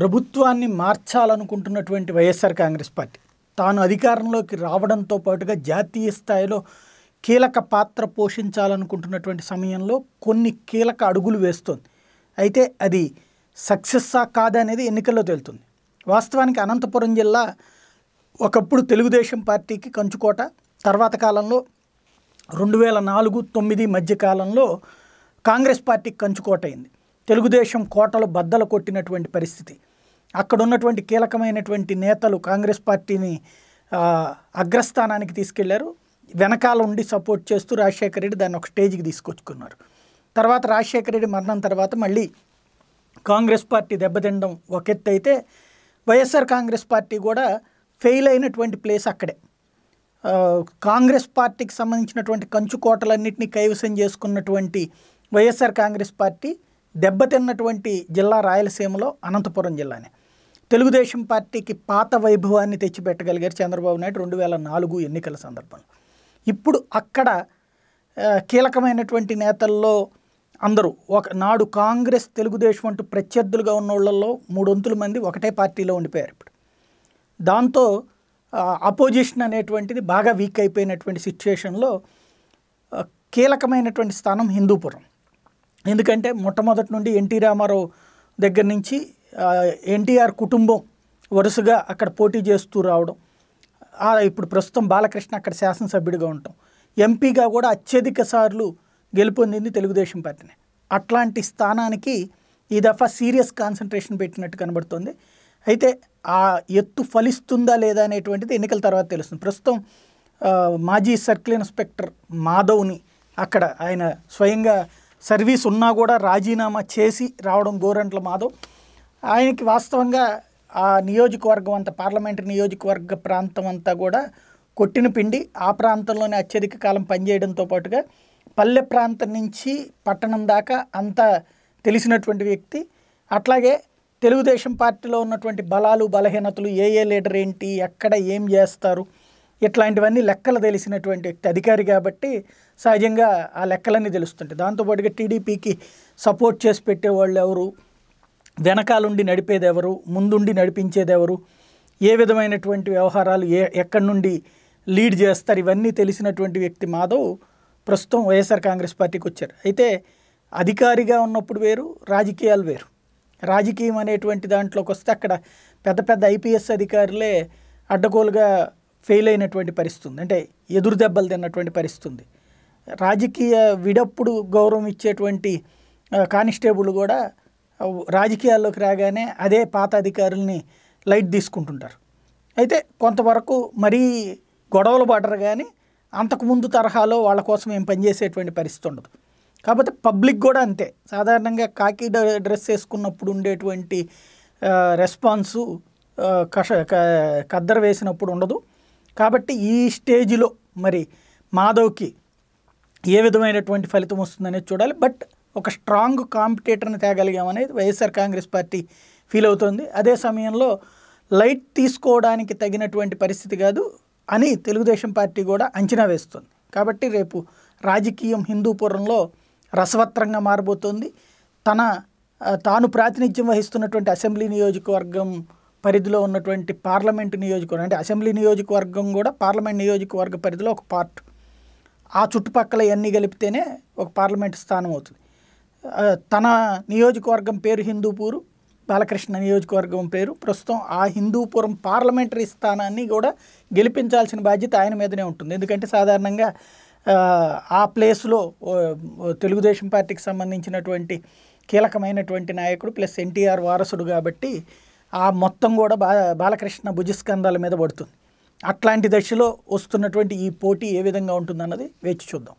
ప్రభుత్వాన్ని మార్చాలనుకుంటున్నటువంటి YSR Congress party తాను అధికారంలోకి రావడంతో పాటుగా జాతీయ స్థాయిలో కీలక పాత్ర పోషించాలనుకుంటున్నటువంటి సమయంలో కొన్ని కీలక అడుగులు వేస్తోంది అయితే అది సక్సెస్సా కాదనేది ఎన్నికల్లో తేలుతుంది వాస్తవానికి అనంతపురం జిల్లా ఒకప్పుడు తెలుగుదేశం పార్టీకి కంచుకోట తర్వాత కాలంలో రెండు వేల నాలుగు తొమ్మిది మధ్య కాలంలో కాంగ్రెస్ పార్టీకి కంచుకోట అయింది తెలుగుదేశం కోటలు బద్దలు కొట్టినటువంటి పరిస్థితి అక్కడ ఉన్నటువంటి కీలకమైనటువంటి నేతలు కాంగ్రెస్ పార్టీని అగ్రస్థానానికి తీసుకెళ్లారు వెనకాల ఉండి సపోర్ట్ చేస్తూ రాజశేఖర రెడ్డి దాన్ని ఒక స్టేజ్కి తీసుకొచ్చుకున్నారు తర్వాత రాజశేఖర రెడ్డి మరణం తర్వాత మళ్ళీ కాంగ్రెస్ పార్టీ దెబ్బతినడం ఒక ఎత్తు అయితే వైఎస్ఆర్ కాంగ్రెస్ పార్టీ కూడా ఫెయిల్ అయినటువంటి ప్లేస్ అక్కడే కాంగ్రెస్ పార్టీకి సంబంధించినటువంటి కంచుకోటలన్నింటినీ కైవసం చేసుకున్నటువంటి వైఎస్ఆర్ కాంగ్రెస్ పార్టీ దెబ్బతిన్నటువంటి జిల్లా రాయలసీమలో అనంతపురం జిల్లానే తెలుగుదేశం పార్టీకి పాత వైభవాన్ని తెచ్చిపెట్టగలిగారు చంద్రబాబు నాయుడు రెండు వేల నాలుగు ఎన్నికల సందర్భంలో ఇప్పుడు అక్కడ కీలకమైనటువంటి నేతల్లో అందరూ ఒక నాడు కాంగ్రెస్ తెలుగుదేశం అంటూ ప్రత్యర్థులుగా ఉన్న వాళ్ళల్లో మూడొంతుల మంది ఒకటే పార్టీలో ఉండిపోయారు ఇప్పుడు దాంతో అపోజిషన్ అనేటువంటిది బాగా వీక్ అయిపోయినటువంటి సిచ్యుయేషన్లో కీలకమైనటువంటి స్థానం హిందూపురం ఎందుకంటే మొట్టమొదటి నుండి ఎన్టీ రామారావు దగ్గర నుంచి ఎన్టీఆర్ కుటుంబం వరుసగా అక్కడ పోటీ చేస్తూ రావడం ఇప్పుడు ప్రస్తుతం బాలకృష్ణ అక్కడ శాసనసభ్యుడిగా ఉంటాం ఎంపీగా కూడా అత్యధిక సార్లు గెలుపొందింది తెలుగుదేశం పార్టీనే అట్లాంటి స్థానానికి ఈ దఫా సీరియస్ కాన్సన్ట్రేషన్ పెట్టినట్టు కనబడుతుంది అయితే ఆ ఎత్తు ఫలిస్తుందా లేదా అనేటువంటిది ఎన్నికల తర్వాత తెలుస్తుంది ప్రస్తుతం మాజీ సర్కిల్ ఇన్స్పెక్టర్ మాధవ్ని అక్కడ ఆయన స్వయంగా సర్వీస్ ఉన్నా కూడా రాజీనామా చేసి రావడం గోరంట్ల మాధవ్ ఆయనకి వాస్తవంగా ఆ నియోజకవర్గం అంతా పార్లమెంటరీ నియోజకవర్గ ప్రాంతం అంతా కూడా కొట్టిన పిండి ఆ ప్రాంతంలోనే అత్యధిక కాలం పనిచేయడంతో పాటుగా పల్లె ప్రాంతం నుంచి పట్టణం దాకా అంతా తెలిసినటువంటి వ్యక్తి అట్లాగే తెలుగుదేశం పార్టీలో ఉన్నటువంటి బలాలు బలహీనతలు ఏ ఏ లీడర్ ఏంటి ఎక్కడ ఏం చేస్తారు ఇట్లాంటివన్నీ లెక్కలు తెలిసినటువంటి వ్యక్తి అధికారి కాబట్టి సహజంగా ఆ లెక్కలన్నీ తెలుస్తుంటాయి దాంతోపాటుగా టీడీపీకి సపోర్ట్ చేసి పెట్టేవాళ్ళు ఎవరు వెనకాలుండి నడిపేదెవరు ముందుండి నడిపించేదెవరు ఏ విధమైనటువంటి వ్యవహారాలు ఏ ఎక్కడి నుండి లీడ్ చేస్తారు ఇవన్నీ తెలిసినటువంటి వ్యక్తి మాధవ్ ప్రస్తుతం వైఎస్ఆర్ కాంగ్రెస్ పార్టీకి వచ్చారు అయితే అధికారిగా ఉన్నప్పుడు వేరు రాజకీయాలు వేరు రాజకీయం అనేటువంటి దాంట్లోకి వస్తే అక్కడ పెద్ద పెద్ద ఐపీఎస్ అధికారులే అడ్డగోలుగా ఫెయిల్ అయినటువంటి పరిస్థితి ఉంది అంటే ఎదురు దెబ్బలు తిన్నటువంటి పరిస్థితి ఉంది రాజకీయ విడప్పుడు గౌరవం ఇచ్చేటువంటి కానిస్టేబుల్ కూడా రాజకీయాల్లోకి రాగానే అదే పాత అధికారుల్ని లైట్ తీసుకుంటుంటారు అయితే కొంతవరకు మరీ గొడవలు పడరు కానీ అంతకుముందు తరహాలో వాళ్ళ కోసం ఏం పనిచేసేటువంటి పరిస్థితి ఉండదు కాకపోతే పబ్లిక్ కూడా అంతే సాధారణంగా కాకి డ్రెస్ వేసుకున్నప్పుడు ఉండేటువంటి రెస్పాన్సు కష కద్దరు వేసినప్పుడు ఉండదు కాబట్టి ఈ స్టేజ్లో మరి మాధవ్కి ఏ విధమైనటువంటి ఫలితం వస్తుందనేది చూడాలి బట్ ఒక స్ట్రాంగ్ కాంపిటేటర్ని తేగలిగామనేది వైఎస్ఆర్ కాంగ్రెస్ పార్టీ ఫీల్ అవుతోంది అదే సమయంలో లైట్ తీసుకోవడానికి తగినటువంటి పరిస్థితి కాదు అని తెలుగుదేశం పార్టీ కూడా అంచనా వేస్తుంది కాబట్టి రేపు రాజకీయం హిందూపురంలో రసవత్రంగా మారబోతోంది తన తాను ప్రాతినిధ్యం వహిస్తున్నటువంటి అసెంబ్లీ నియోజకవర్గం పరిధిలో ఉన్నటువంటి పార్లమెంటు నియోజకవర్గం అంటే అసెంబ్లీ నియోజకవర్గం కూడా పార్లమెంట్ నియోజకవర్గ పరిధిలో ఒక పార్ట్ ఆ చుట్టుపక్కల ఇవన్నీ కలిపితేనే ఒక పార్లమెంట్ స్థానం అవుతుంది తన నియోజకవర్గం పేరు హిందూపూరు బాలకృష్ణ నియోజకవర్గం పేరు ప్రస్తుతం ఆ హిందూపురం పార్లమెంటరీ స్థానాన్ని కూడా గెలిపించాల్సిన బాధ్యత ఆయన మీదనే ఉంటుంది ఎందుకంటే సాధారణంగా ఆ ప్లేస్లో తెలుగుదేశం పార్టీకి సంబంధించినటువంటి కీలకమైనటువంటి నాయకుడు ప్లస్ ఎన్టీఆర్ వారసుడు కాబట్టి ఆ మొత్తం కూడా బా బాలకృష్ణ భుజస్కంధాల మీద పడుతుంది అట్లాంటి దశలో వస్తున్నటువంటి ఈ పోటీ ఏ విధంగా ఉంటుందన్నది వేచి చూద్దాం